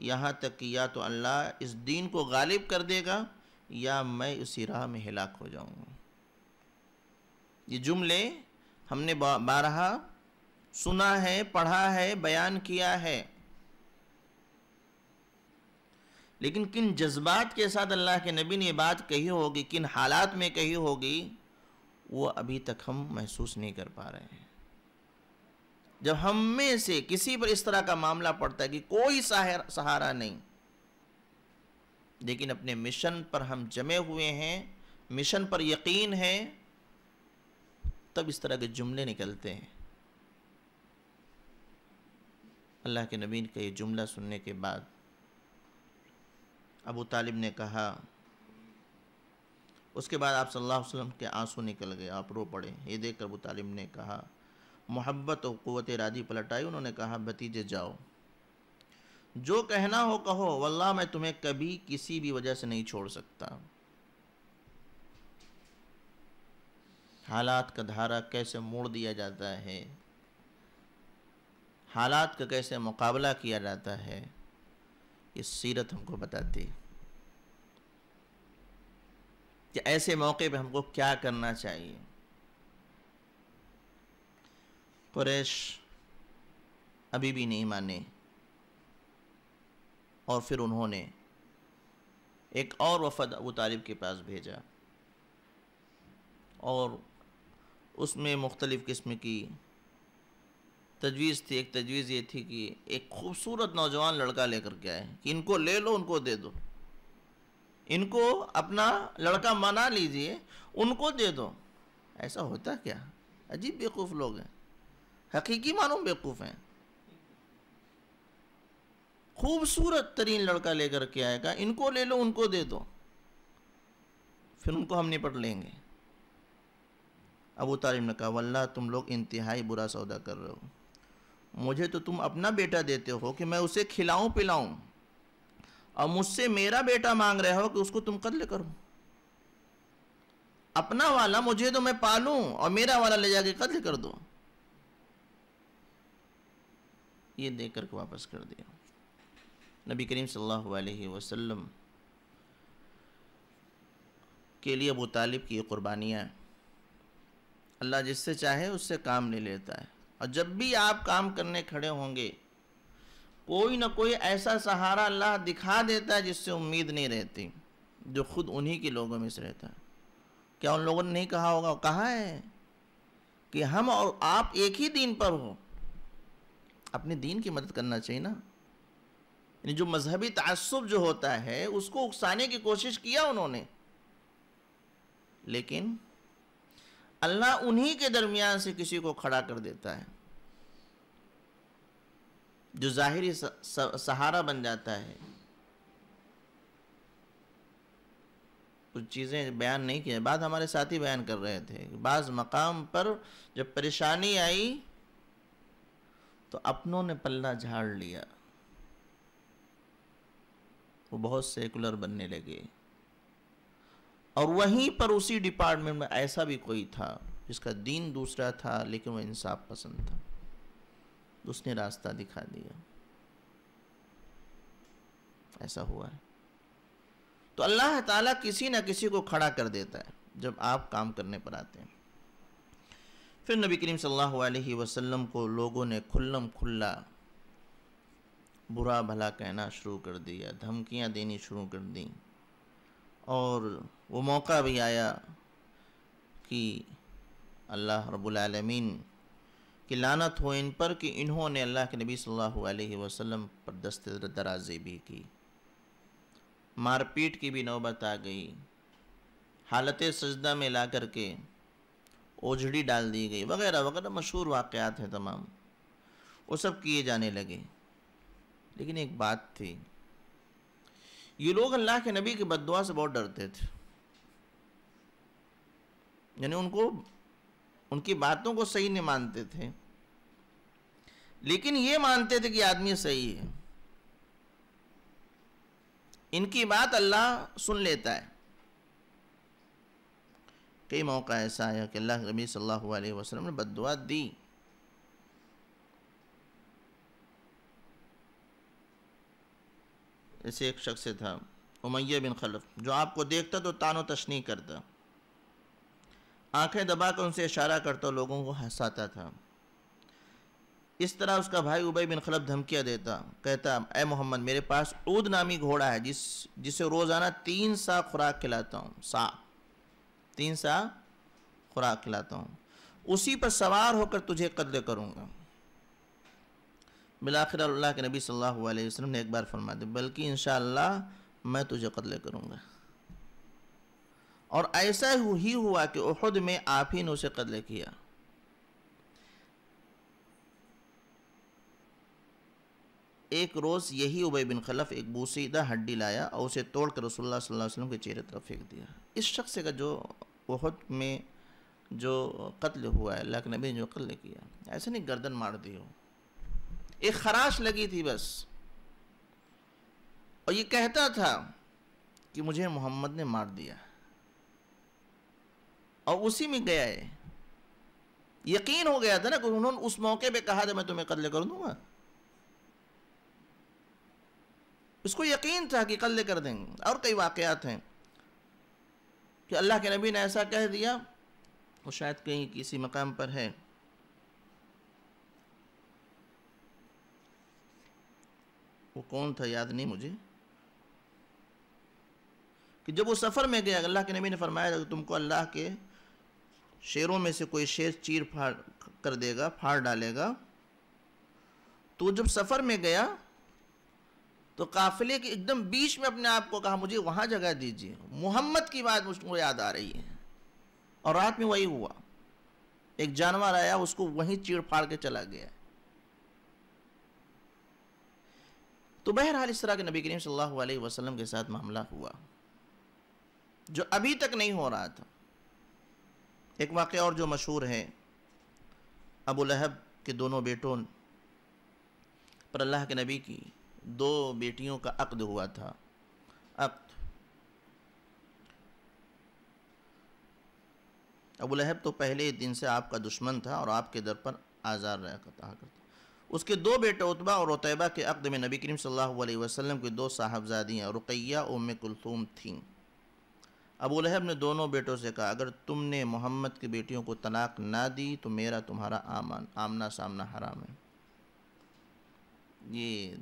यहाँ तक कि या तो अल्लाह इस दीन को गालिब कर देगा या मैं उसी राह में हिलाक हो जाऊँगा ये जुमले हमने बारहा सुना है पढ़ा है बयान किया है लेकिन किन जज्बात के साथ अल्लाह के नबी ने ये बात कही होगी किन हालात में कही होगी वो अभी तक हम महसूस नहीं कर पा रहे हैं जब हम में से किसी पर इस तरह का मामला पड़ता है कि कोई सहारा नहीं लेकिन अपने मिशन पर हम जमे हुए हैं मिशन पर यकीन है तब इस तरह के जुमले निकलते हैं अल्लाह के नबीन का ये जुमला सुनने के बाद अबू तालिब ने कहा उसके बाद आप सल्लल्लाहु अलैहि वसल्लम के आंसू निकल गए आप रो पड़े ये देख अबू तालिब ने कहा मोहब्बत और क़वत इरादी पलटाई उन्होंने कहा भतीजे जाओ जो कहना हो कहो वल्लाह मैं तुम्हें कभी किसी भी वजह से नहीं छोड़ सकता हालात का धारा कैसे मोड़ दिया जाता है हालात का कैसे मुकाबला किया जाता है ये सीरत हमको बताती है कि ऐसे मौके पे हमको क्या करना चाहिए कुरैश अभी भी नहीं माने और फिर उन्होंने एक और वफद अबू तालिब के पास भेजा और उसमें मुख्तलिफ़ किस्म की तजवीज़ थी एक तजवीज़ ये थी कि एक खूबसूरत नौजवान लड़का लेकर के आए कि इनको ले लो उनको दे दो इनको अपना लड़का मना लीजिए उनको दे दो ऐसा होता क्या अजीब बेवकूफ़ लोग हैं हकीकी मानो बेवकूफ़ हैं खूबसूरत तरीन लड़का लेकर के आएगा इनको ले लो उनको दे दो फिर उनको हम निपट लेंगे अबू तालिब ने कहा वल्ला तुम लोग इंतहाई बुरा सौदा कर रहे हो मुझे तो तुम अपना बेटा देते हो कि मैं उसे खिलाऊं पिलाऊं और मुझसे मेरा बेटा मांग रहे हो कि उसको तुम कत्ल करो अपना वाला मुझे तो मैं पालूं और मेरा वाला ले जाके कत्ल कर दो ये देख करके वापस कर दिया नबी करीम सल्लल्लाहु अलैहि वसल्लम के लिए अबू तालिब की ये कुर्बानियाँ अल्लाह जिससे चाहे उससे काम नहीं लेता है और जब भी आप काम करने खड़े होंगे कोई ना कोई ऐसा सहारा अल्लाह दिखा देता है जिससे उम्मीद नहीं रहती जो खुद उन्हीं के लोगों में से रहता है क्या उन लोगों ने नहीं कहा होगा कहा है कि हम और आप एक ही दीन पर हो अपने दीन की मदद करना चाहिए ना यानी जो मजहबी तसब जो होता है उसको उकसाने की कोशिश किया उन्होंने लेकिन अल्लाह उन्हीं के दरमियान से किसी को खड़ा कर देता है जो ज़ाहरी सहारा बन जाता है कुछ चीज़ें बयान नहीं किया बाद हमारे साथी बयान कर रहे थे बाज़ मकाम पर जब परेशानी आई तो अपनों ने पल्ला झाड़ लिया वो बहुत सेकुलर बनने लगे और वहीं पर उसी डिपार्टमेंट में ऐसा भी कोई था जिसका दीन दूसरा था लेकिन वह इंसाफ पसंद था उसने रास्ता दिखा दिया ऐसा हुआ है तो अल्लाह ताला किसी ना किसी को खड़ा कर देता है जब आप काम करने पर आते हैं फिर नबी करीम सल्लल्लाहु अलैहि वसल्लम को लोगों ने खुल्लम खुल्ला बुरा भला कहना शुरू कर दिया धमकियां देनी शुरू कर दी और वो मौका भी आया कि अल्लाह रब्बुल कि लानत हो इन पर कि इन्होंने अल्लाह के नबी सल्लल्लाहु अलैहि वसल्लम पर दस्त दराजी भी की मारपीट की भी नौबत आ गई हालत सजदा में ला कर के ओझड़ी डाल दी गई वगैरह वगैरह मशहूर वाक़ात हैं तमाम वो सब किए जाने लगे लेकिन एक बात थी ये लोग अल्लाह के नबी की बददुआ से बहुत डरते थे यानी उनको उनकी बातों को सही नहीं मानते थे लेकिन ये मानते थे कि आदमी सही है इनकी बात अल्लाह सुन लेता है कई मौका ऐसा आया कि अल्लाह नबी सल्लल्लाहु अलैहि वसल्लम ने बददुआ दी ऐसे एक शख्स था उमैया बिन खलफ जो आपको देखता तो तानो तशनी करता आंखें दबाकर उनसे इशारा करता लोगों को हंसाता था इस तरह उसका भाई उबई बिन खलब धमकियाँ देता कहता ए मोहम्मद मेरे पास ऊद नामी घोड़ा है जिस जिसे रोज़ाना तीन सा खुराक खिलाता हूँ सा तीन सा खुराक खिलाता हूँ उसी पर सवार होकर तुझे कत्ल करूँगा बिलाखिर अल्लाह के नबी सल्लल्लाहु अलैहि वसल्लम ने एक बार फरमा दिया बल्कि इन मैं तुझे कत्ल करूँगा और ऐसा ही हुआ कि उहद में आप ही ने उसे कत्ल किया एक रोज़ यही उबई बिन खलफ एक बूसीदा हड्डी लाया और उसे तोड़कर रसोल्ला वसल्लम के चेहरे तरफ फेंक दिया इस शख्स का जो वहद में जो कत्ल हुआ है अल्लाह नबी ने जो कत्ल किया ऐसे नहीं गर्दन मार दी हो एक खराश लगी थी बस और ये कहता था कि मुझे मोहम्मद ने मार दिया और उसी में गया है यकीन हो गया था ना कि उन्होंने उस मौके पे कहा था मैं तुम्हें कत्ल कर दूंगा उसको यकीन था कि कत्ले कर देंगे और कई वाकयात हैं कि अल्लाह के नबी ने ऐसा कह दिया वो शायद कहीं किसी मकाम पर है वो कौन था याद नहीं मुझे कि जब वो सफ़र में गया अल्लाह के नबी ने फरमाया तुमको अल्लाह के शेरों में से कोई शेर चीर फाड़ कर देगा फाड़ डालेगा तो जब सफ़र में गया तो काफिले के एकदम बीच में अपने आप को कहा मुझे वहाँ जगह दीजिए मोहम्मद की बात मुझको याद आ रही है और रात में वही हुआ एक जानवर आया उसको वहीं चीड़ फाड़ के चला गया तो बहरहाल इस तरह के नबी करीम सल्लल्लाहु अलैहि वसल्लम के साथ मामला हुआ जो अभी तक नहीं हो रहा था एक वाक़ और जो मशहूर हैं अबू लहब के दोनों बेटों पर अल्लाह के नबी की दो बेटियों का अक्द हुआ था अक्द अबू लहब तो पहले दिन से आपका दुश्मन था और आपके दर पर आज़ार रहा करता करता उसके दो बेटे उतबा और उतैबा के अक्द में नबी करीम सल्लल्लाहु अलैहि वसल्लम की दो साहबजादियाँ रुकैया उम कुलसूम थीं अबू लहब ने दोनों बेटों से कहा अगर तुमने मोहम्मद की बेटियों को तलाक ना दी तो मेरा तुम्हारा आमान आमना सामना हराम है ये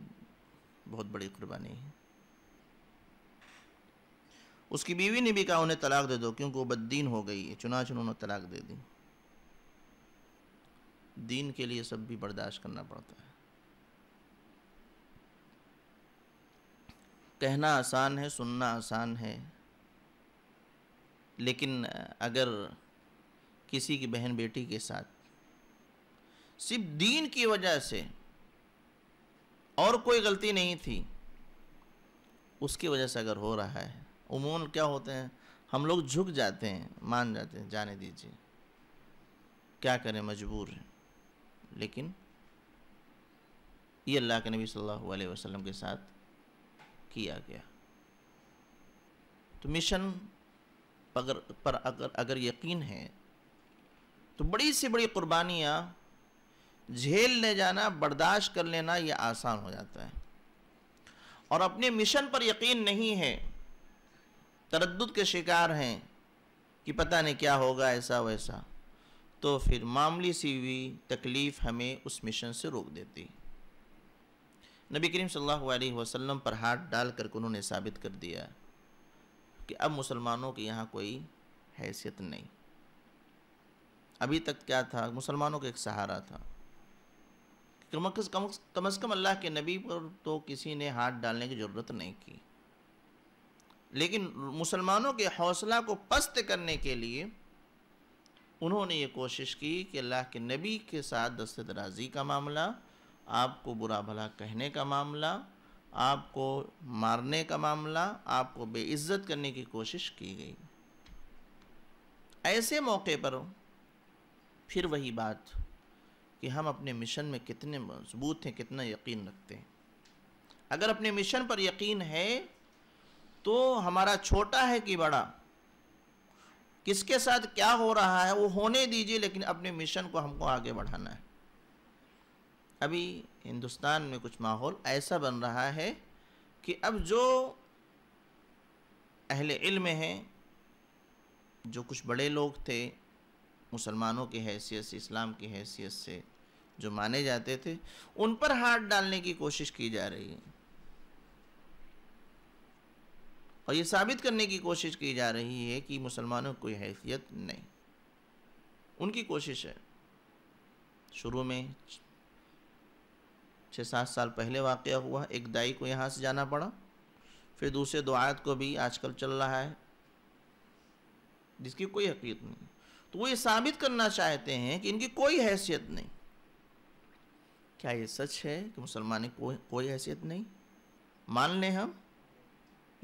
बहुत बड़ी कुर्बानी है उसकी बीवी ने भी कहा उन्हें तलाक दे दो क्योंकि वो बददीन हो गई है चुनाच उन्होंने तलाक दे दी दीन के लिए सब भी बर्दाश्त करना पड़ता है कहना आसान है सुनना आसान है लेकिन अगर किसी की बहन बेटी के साथ सिर्फ दीन की वजह से और कोई गलती नहीं थी उसकी वजह से अगर हो रहा है उमून क्या होते हैं हम लोग झुक जाते हैं मान जाते हैं जाने दीजिए क्या करें मजबूर हैं लेकिन ये अल्लाह के नबी सल्लल्लाहु अलैहि वसल्लम के साथ किया गया तो मिशन पर पर अगर अगर यकीन है तो बड़ी से बड़ी कुर्बानियाँ झेल ले जाना बर्दाश्त कर लेना यह आसान हो जाता है और अपने मिशन पर यकीन नहीं है तरद के शिकार हैं कि पता नहीं क्या होगा ऐसा वैसा तो फिर मामली सी हुई तकलीफ़ हमें उस मिशन से रोक देती नबी करीम सल्लल्लाहु अलैहि वसल्लम पर हाथ डाल करके उन्होंने साबित कर दिया कि अब मुसलमानों के यहाँ कोई हैसियत नहीं अभी तक क्या था मुसलमानों का एक सहारा था कम अज़ कम कम अज़ कम अल्लाह के नबी पर तो किसी ने हाथ डालने की ज़रूरत नहीं की लेकिन मुसलमानों के हौसला को पस्त करने के लिए उन्होंने ये कोशिश की कि अल्लाह के नबी के साथ दस्त दराजी का मामला आपको बुरा भला कहने का मामला आपको मारने का मामला आपको बेइज्जत करने की कोशिश की गई ऐसे मौके पर फिर वही बात कि हम अपने मिशन में कितने मजबूत हैं कितना यकीन रखते हैं अगर अपने मिशन पर यकीन है तो हमारा छोटा है कि बड़ा किसके साथ क्या हो रहा है वो होने दीजिए लेकिन अपने मिशन को हमको आगे बढ़ाना है अभी हिंदुस्तान में कुछ माहौल ऐसा बन रहा है कि अब जो अहले इल्म हैं जो कुछ बड़े लोग थे मुसलमानों की हैसियत से इस्लाम की हैसियत से जो माने जाते थे उन पर हाथ डालने की कोशिश की जा रही है और ये साबित करने की कोशिश की जा रही है कि मुसलमानों कोई हैसियत नहीं उनकी कोशिश है शुरू में छः सात साल पहले वाक़ हुआ एक दाई को यहाँ से जाना पड़ा फिर दूसरे दुआत को भी आजकल चल रहा है जिसकी कोई हकीकत नहीं तो वो ये साबित करना चाहते हैं कि इनकी कोई हैसियत नहीं क्या ये सच है कि मुसलमान की कोई कोई हैसियत नहीं मान लें हम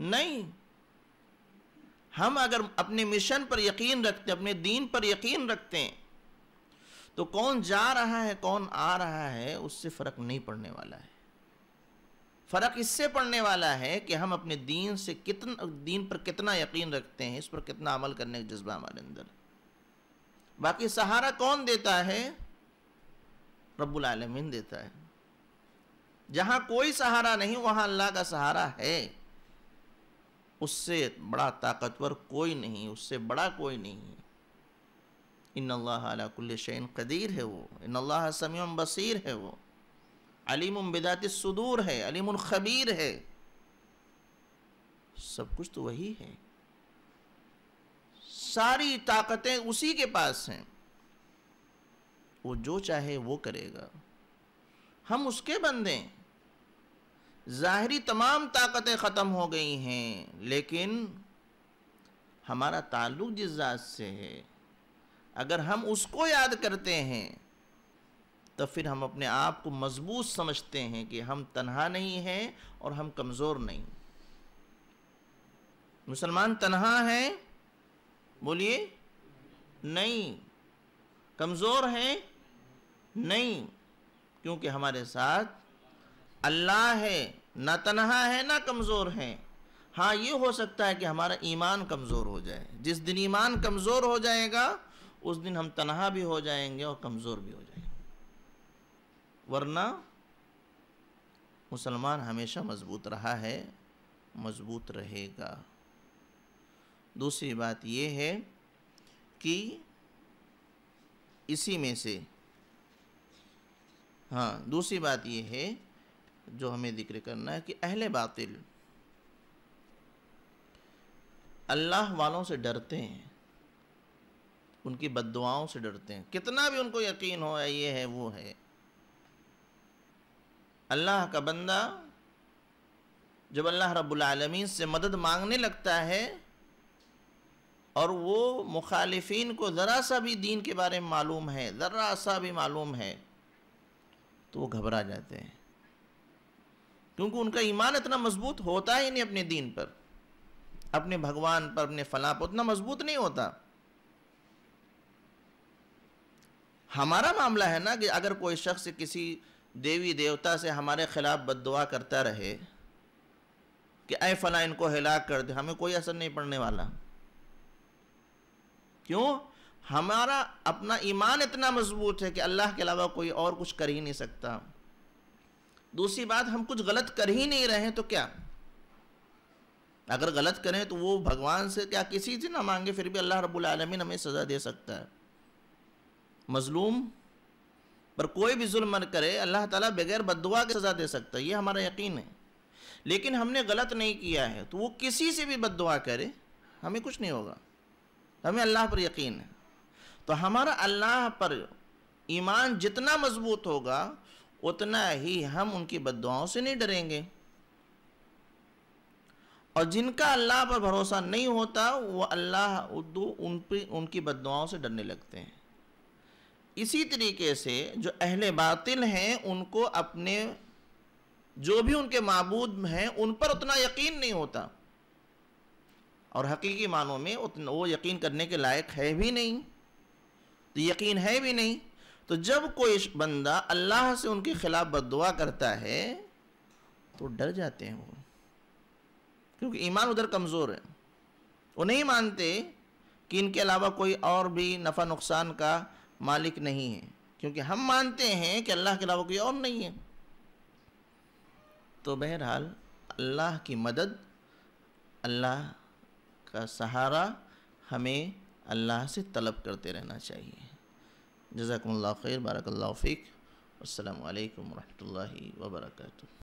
नहीं हम अगर अपने मिशन पर यकीन रखते अपने दीन पर यकीन रखते हैं तो कौन जा रहा है कौन आ रहा है उससे फ़र्क नहीं पड़ने वाला है फ़र्क इससे पड़ने वाला है कि हम अपने दीन से कितना दीन पर कितना यकीन रखते हैं इस पर कितना अमल करने का जज्बा हमारे अंदर बाकी सहारा कौन देता है रब्बुल आलमीन देता है जहाँ कोई सहारा नहीं वहाँ अल्लाह का सहारा है उससे बड़ा ताकतवर कोई नहीं उससे बड़ा कोई नहीं है इन अल्लाह शैन कदीर है वो इन अल्लाह समीम बसीर है वो अलीम बिदात सदूर है अलीम ख़बीर है सब कुछ तो वही है सारी ताकतें उसी के पास हैं वो जो चाहे वो करेगा हम उसके बंदे ज़ाहरी तमाम ताकतें ख़त्म हो गई हैं लेकिन हमारा ताल्लुक जिस ज़ात से है अगर हम उसको याद करते हैं तो फिर हम अपने आप को मजबूत समझते हैं कि हम तन्हा नहीं हैं और हम कमज़ोर नहीं मुसलमान तन्हा हैं बोलिए नहीं कमज़ोर हैं नहीं क्योंकि हमारे साथ अल्लाह है ना तनहा है ना कमज़ोर है हाँ ये हो सकता है कि हमारा ईमान कमज़ोर हो जाए जिस दिन ईमान कमज़ोर हो जाएगा उस दिन हम तनहा भी हो जाएंगे और कमज़ोर भी हो जाएंगे वरना मुसलमान हमेशा मजबूत रहा है मजबूत रहेगा दूसरी बात यह है कि इसी में से हाँ दूसरी बात यह है जो हमें जिक्र करना है कि अहले बातिल अल्लाह वालों से डरते हैं उनकी बदुआओं से डरते हैं कितना भी उनको यकीन हो ये है वो है अल्लाह का बंदा जब अल्लाह रब्लमीन से मदद मांगने लगता है और वो मुखालफन को ज़रा सा भी दीन के बारे में मालूम है ज़रा सा भी मालूम है तो वो घबरा जाते हैं क्योंकि उनका ईमान इतना मजबूत होता ही नहीं अपने दीन पर अपने भगवान पर अपने फलाह पर उतना मजबूत नहीं होता हमारा मामला है ना कि अगर कोई शख्स किसी देवी देवता से हमारे ख़िलाफ़ बद करता रहे कि अय फला इनको हिला कर दे हमें कोई असर नहीं पड़ने वाला क्यों हमारा अपना ईमान इतना मजबूत है कि अल्लाह के अलावा कोई और कुछ कर ही नहीं सकता दूसरी बात हम कुछ गलत कर ही नहीं रहे तो क्या अगर गलत करें तो वो भगवान से क्या किसी से ना मांगे फिर भी अल्लाह रब्बुल आलमीन हमें सज़ा दे सकता है मज़लूम पर कोई भी जुल्म करे अल्लाह ताला बगैर बदुआ के सज़ा दे सकता है ये हमारा यकीन है लेकिन हमने गलत नहीं किया है तो वो किसी से भी बदुआ करे हमें कुछ नहीं होगा हमें अल्लाह पर यकीन है तो हमारा अल्लाह पर ईमान जितना मजबूत होगा उतना ही हम उनकी बदुआओं से नहीं डरेंगे और जिनका अल्लाह पर भरोसा नहीं होता वो अल्लाह उद्दू उन पर उनकी बदुआओं से डरने लगते हैं इसी तरीके से जो अहल बातिल हैं उनको अपने जो भी उनके मबूद हैं उन पर उतना यकीन नहीं होता और हकीकी मानों में उतना वो यकीन करने के लायक है भी नहीं तो यकीन है भी नहीं तो जब कोई बंदा अल्लाह से उनके ख़िलाफ़ बदुआ करता है तो डर जाते हैं वो क्योंकि ईमान उधर कमज़ोर है वो नहीं मानते कि इनके अलावा कोई और भी नफ़ा नुकसान का मालिक नहीं है क्योंकि हम मानते हैं कि अल्लाह के अलावा कोई और नहीं है तो बहरहाल अल्लाह की मदद अल्लाह का सहारा हमें अल्लाह से तलब करते रहना चाहिए जजाकम्ला खैर बारकल्लाफिक असलकम वरहि वर्का